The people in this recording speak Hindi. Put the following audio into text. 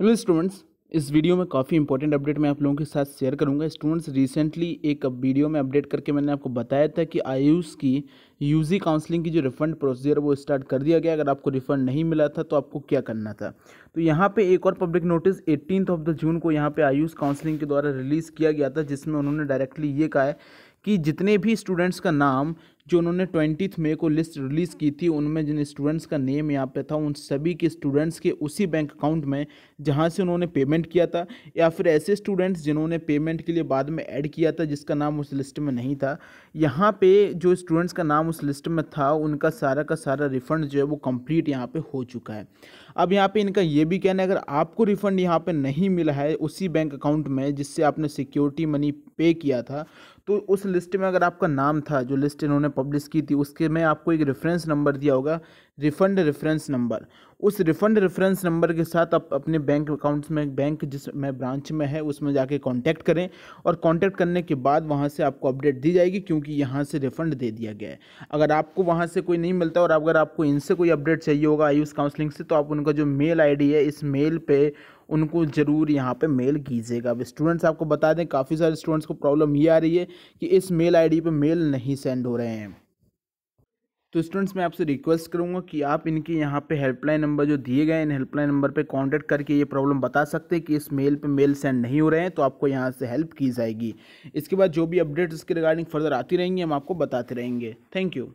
हेलो स्टूडेंट्स इस वीडियो में काफ़ी इंपॉर्टेंट अपडेट मैं आप लोगों के साथ शेयर करूंगा स्टूडेंट्स रिसेंटली एक वीडियो में अपडेट करके मैंने आपको बताया था कि आयुष की यूजी काउंसलिंग की जो रिफंड प्रोसीजर वो स्टार्ट कर दिया गया अगर आपको रिफंड नहीं मिला था तो आपको क्या करना था तो यहाँ पे एक और public notice eighteen of the June को यहाँ पर आयुष काउंसलिंग के द्वारा रिलीज़ किया गया था जिसमें उन्होंने डायरेक्टली ये कहा है कि जितने भी स्टूडेंट्स का नाम जो उन्होंने ट्वेंटी मई को लिस्ट रिलीज़ की थी उनमें जिन स्टूडेंट्स का नेम यहाँ पे था उन सभी के स्टूडेंट्स के उसी बैंक अकाउंट में जहाँ से उन्होंने पेमेंट किया था या फिर ऐसे स्टूडेंट्स जिन्होंने पेमेंट के लिए बाद में ऐड किया था जिसका नाम उस लिस्ट में नहीं था यहाँ पे जो स्टूडेंट्स का नाम उस लिस्ट में था उनका सारा का सारा रिफंड जो है वो कम्प्लीट यहाँ पे हो चुका है अब यहाँ पर इनका ये भी कहना है अगर आपको रिफंड यहाँ पर नहीं मिला है उसी बैंक अकाउंट में जिससे आपने सिक्योरिटी मनी पे किया था तो उस लिस्ट में अगर आपका नाम था जो लिस्ट इन्होंने पब्लिश की थी उसके मैं आपको एक रेफरेंस नंबर दिया होगा रिफंड रेफरेंस नंबर उस रिफंड रेफरेंस नंबर के साथ आप अपने बैंक अकाउंट्स में बैंक जिस में ब्रांच में है उसमें जाके कांटेक्ट करें और कांटेक्ट करने के बाद वहाँ से आपको अपडेट दी जाएगी क्योंकि यहाँ से रिफंड दे दिया गया है अगर आपको वहाँ से कोई नहीं मिलता और अगर आपको इनसे कोई अपडेट चाहिए होगा आयुष काउंसलिंग से तो आप उनका जो मेल आई है इस मेल पे उनको ज़रूर यहाँ पे मेल कीजिएगा अब स्टूडेंट्स आपको बता दें काफ़ी सारे स्टूडेंट्स को प्रॉब्लम ये आ रही है कि इस मेल आईडी पे मेल नहीं सेंड हो रहे हैं तो स्टूडेंट्स मैं आपसे रिक्वेस्ट करूंगा कि आप इनके यहाँ पे हेल्पलाइन नंबर जो दिए गए इन हेल्पलाइन नंबर पे कांटेक्ट करके ये प्रॉब्लम बता सकते हैं कि इस मेल पे मेल सेंड नहीं हो रहे हैं तो आपको यहाँ से हेल्प की जाएगी इसके बाद जो भी अपडेट्स इसके रिगार्डिंग फर्दर आती रहेंगी हम आपको बताते रहेंगे थैंक यू